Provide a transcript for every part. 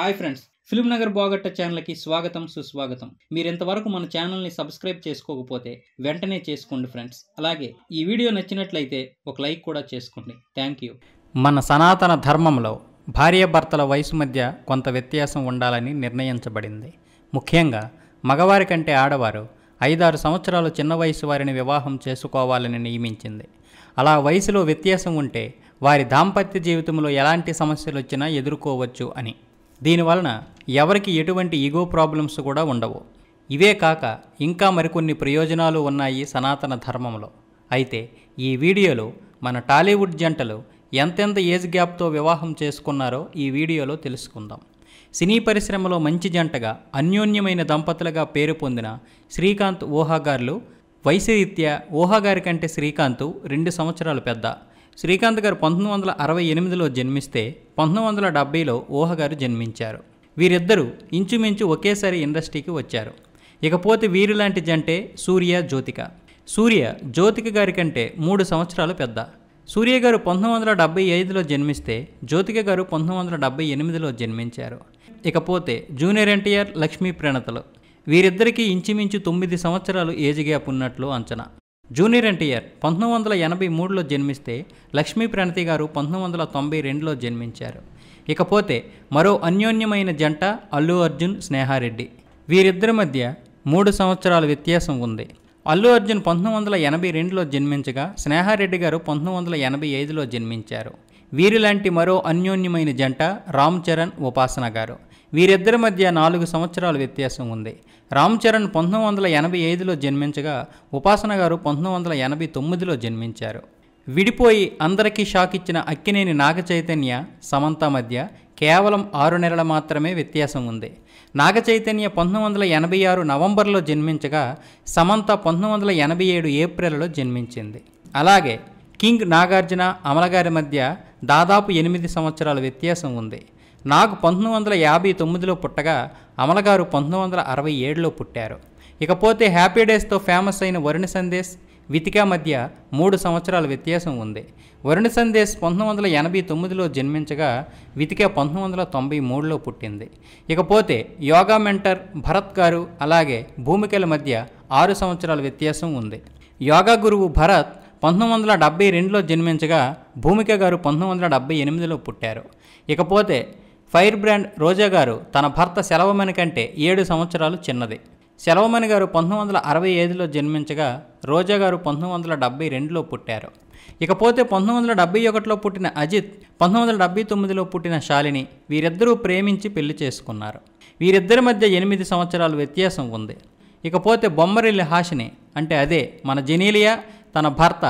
hi friends film Nagar బాగట్ట ఛానల్కి స్వాగతం సుస్వాగతం మీరు ఇంతవరకు మన ఛానల్ని సబ్స్క్రైబ్ చేసుకోకపోతే వెంటనే చేసుకోండి ఫ్రెండ్స్ అలాగే ఈ వీడియో నచ్చినట్లయితే ఒక లైక్ కూడా చేసుకోండి థ్యాంక్ యూ మన సనాతన ధర్మంలో భార్యాభర్తల వయసు మధ్య కొంత వ్యత్యాసం ఉండాలని నిర్ణయించబడింది ముఖ్యంగా మగవారి కంటే ఆడవారు ఐదారు సంవత్సరాలు చిన్న వయసు వారిని వివాహం చేసుకోవాలని నియమించింది అలా వయసులో వ్యత్యాసం ఉంటే వారి దాంపత్య జీవితంలో ఎలాంటి సమస్యలు వచ్చినా ఎదుర్కోవచ్చు అని దీనివలన ఎవరికి ఎటువంటి ఈగో ప్రాబ్లమ్స్ కూడా ఉండవు ఇవే కాక ఇంకా మరికొన్ని ప్రయోజనాలు ఉన్నాయి సనాతన ధర్మంలో అయితే ఈ వీడియోలో మన టాలీవుడ్ జంటలు ఎంతెంత ఏజ్ గ్యాప్తో వివాహం చేసుకున్నారో ఈ వీడియోలో తెలుసుకుందాం సినీ పరిశ్రమలో మంచి జంటగా అన్యోన్యమైన దంపతులుగా పేరు పొందిన శ్రీకాంత్ ఊహాగారులు వయసు ఊహాగారి కంటే శ్రీకాంత్ రెండు సంవత్సరాలు పెద్ద శ్రీకాంత్ గారు పంతొమ్మిది వందల అరవై ఎనిమిదిలో జన్మిస్తే పంతొమ్మిది వందల డెబ్బైలో ఊహ గారు జన్మించారు వీరిద్దరూ ఇంచుమించు ఒకేసారి ఇండస్ట్రీకి వచ్చారు ఇకపోతే వీరిలాంటి జంటే సూర్య జ్యోతిక సూర్య జ్యోతిక గారి కంటే మూడు సంవత్సరాలు పెద్ద సూర్య గారు పంతొమ్మిది వందల డెబ్బై ఐదులో జన్మిస్తే జ్యోతిక గారు పంతొమ్మిది వందల డెబ్బై ఎనిమిదిలో జన్మించారు ఇకపోతే జూనియర్ ఎన్టీఆర్ లక్ష్మీ ప్రణతలు వీరిద్దరికీ ఇంచుమించు తొమ్మిది సంవత్సరాలు ఏజ్ గ్యాప్ ఉన్నట్లు అంచనా జూనియర్ ఎన్టీఆర్ పంతొమ్మిది వందల ఎనభై మూడులో జన్మిస్తే లక్ష్మీ ప్రణతి గారు పంతొమ్మిది వందల తొంభై రెండులో జన్మించారు ఇకపోతే మరో అన్యోన్యమైన జంట అల్లు అర్జున్ స్నేహారెడ్డి వీరిద్దరి మధ్య మూడు సంవత్సరాల వ్యత్యాసం ఉంది అల్లు అర్జున్ పంతొమ్మిది వందల ఎనభై రెండులో జన్మించగా స్నేహారెడ్డి గారు పంతొమ్మిది వందల ఎనభై ఐదులో జన్మించారు వీరిలాంటి మరో అన్యోన్యమైన జంట రామ్ చరణ్ ఉపాసన గారు వీరిద్దరి మధ్య నాలుగు సంవత్సరాల వ్యత్యాసం ఉంది రామ్ చరణ్ పంతొమ్మిది వందల ఎనభై ఐదులో జన్మించగా ఉపాసన గారు పంతొమ్మిది వందల ఎనభై తొమ్మిదిలో జన్మించారు విడిపోయి అందరికీ షాక్ ఇచ్చిన అక్కినేని నాగ చైతన్య సమంత మధ్య కేవలం ఆరు నెలల మాత్రమే వ్యత్యాసం ఉంది నాగ చైతన్య పంతొమ్మిది వందల ఎనభై ఆరు నవంబర్లో జన్మించగా సమంత పంతొమ్మిది వందల ఎనభై ఏడు ఏప్రిల్లో జన్మించింది అలాగే కింగ్ నాగార్జున అమలగారి మధ్య దాదాపు ఎనిమిది సంవత్సరాల వ్యత్యాసం ఉంది నాకు పంతొమ్మిది వందల యాభై తొమ్మిదిలో పుట్టగా అమలగారు పంతొమ్మిది వందల అరవై ఏడులో పుట్టారు ఇకపోతే హ్యాపీ డేస్తో ఫేమస్ అయిన వరుణ సందేశ్ వితికా మధ్య మూడు సంవత్సరాల వ్యత్యాసం ఉంది వరుణ సందేశ్ పంతొమ్మిది వందల ఎనభై తొమ్మిదిలో జన్మించగా వితిక పంతొమ్మిది వందల తొంభై మూడులో పుట్టింది ఇకపోతే యోగా మెంటర్ భరత్ గారు అలాగే భూమికల మధ్య ఆరు సంవత్సరాల వ్యత్యాసం ఉంది యోగా గురువు భరత్ పంతొమ్మిది వందల డెబ్బై రెండులో జన్మించగా భూమిక గారు పంతొమ్మిది వందల డెబ్బై ఎనిమిదిలో పుట్టారు ఇకపోతే ఫైర్ బ్రాండ్ రోజా గారు తన భర్త సెలవమణి కంటే ఏడు సంవత్సరాలు చిన్నది సెలవమణి గారు పంతొమ్మిది వందల అరవై ఐదులో జన్మించగా రోజా గారు పంతొమ్మిది వందల డెబ్బై రెండులో పుట్టారు ఇకపోతే పంతొమ్మిది వందల డెబ్బై ఒకటిలో పుట్టిన అజిత్ పంతొమ్మిది వందల డెబ్బై తొమ్మిదిలో పుట్టిన శాలిని వీరిద్దరూ ప్రేమించి పెళ్లి చేసుకున్నారు వీరిద్దరి మధ్య ఎనిమిది సంవత్సరాల వ్యత్యాసం ఉంది ఇకపోతే బొమ్మరిల్లి హాషిని అంటే అదే మన జెనీలియా తన భర్త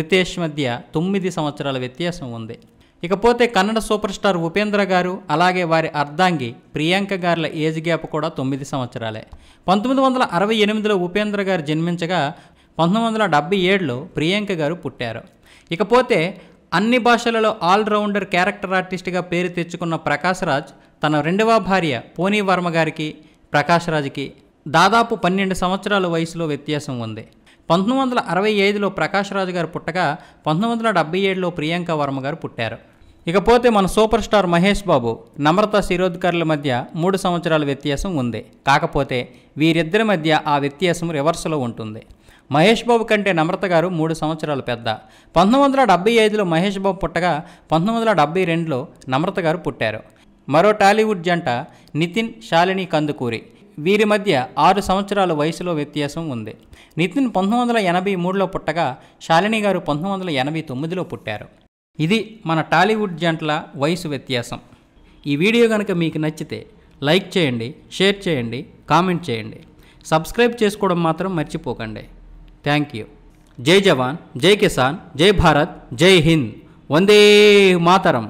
రితేష్ మధ్య తొమ్మిది సంవత్సరాల వ్యత్యాసం ఉంది ఇకపోతే కన్నడ సూపర్ స్టార్ ఉపేంద్ర గారు అలాగే వారి అర్ధాంగి ప్రియాంక గారుల ఏజ్ గ్యాప్ కూడా తొమ్మిది సంవత్సరాలే పంతొమ్మిది వందల అరవై ఎనిమిదిలో ఉపేంద్ర గారు జన్మించగా పంతొమ్మిది వందల డెబ్బై ఏడులో ప్రియాంక గారు పుట్టారు ఇకపోతే అన్ని భాషలలో ఆల్రౌండర్ క్యారెక్టర్ ఆర్టిస్ట్గా పేరు తెచ్చుకున్న ప్రకాశ్ రాజ్ తన రెండవ భార్య పోనీ వర్మ గారికి ప్రకాష్ రాజ్కి దాదాపు పన్నెండు సంవత్సరాల వయసులో వ్యత్యాసం ఉంది పంతొమ్మిది వందల అరవై ఐదులో ప్రకాష్ రాజు గారు పుట్టగా పంతొమ్మిది వందల డెబ్బై ఏడులో ప్రియాంక వర్మ గారు పుట్టారు ఇకపోతే మన సూపర్ స్టార్ మహేష్ బాబు నమ్రత శిరోద్కర్ల మధ్య మూడు సంవత్సరాల వ్యత్యాసం ఉంది కాకపోతే వీరిద్దరి మధ్య ఆ వ్యత్యాసం రివర్స్లో ఉంటుంది మహేష్ బాబు కంటే నమ్రత గారు మూడు సంవత్సరాలు పెద్ద పంతొమ్మిది వందల డెబ్బై ఐదులో మహేష్ బాబు పుట్టగా పంతొమ్మిది వందల డెబ్బై రెండులో నమ్రత గారు పుట్టారు మరో టాలీవుడ్ జంట నితిన్ శాలిని కందుకూరి వీరి మధ్య ఆరు సంవత్సరాల వయసులో వ్యత్యాసం ఉంది నితిన్ పంతొమ్మిది వందల ఎనభై మూడులో పుట్టగా శాలిని గారు పంతొమ్మిది వందల ఎనభై తొమ్మిదిలో పుట్టారు ఇది మన టాలీవుడ్ జంటల వయసు వ్యత్యాసం ఈ వీడియో కనుక మీకు నచ్చితే లైక్ చేయండి షేర్ చేయండి కామెంట్ చేయండి సబ్స్క్రైబ్ చేసుకోవడం మాత్రం మర్చిపోకండి థ్యాంక్ యూ జై జవాన్ జై కిసాన్ జై భారత్ జై హింద్ వందే మాతరం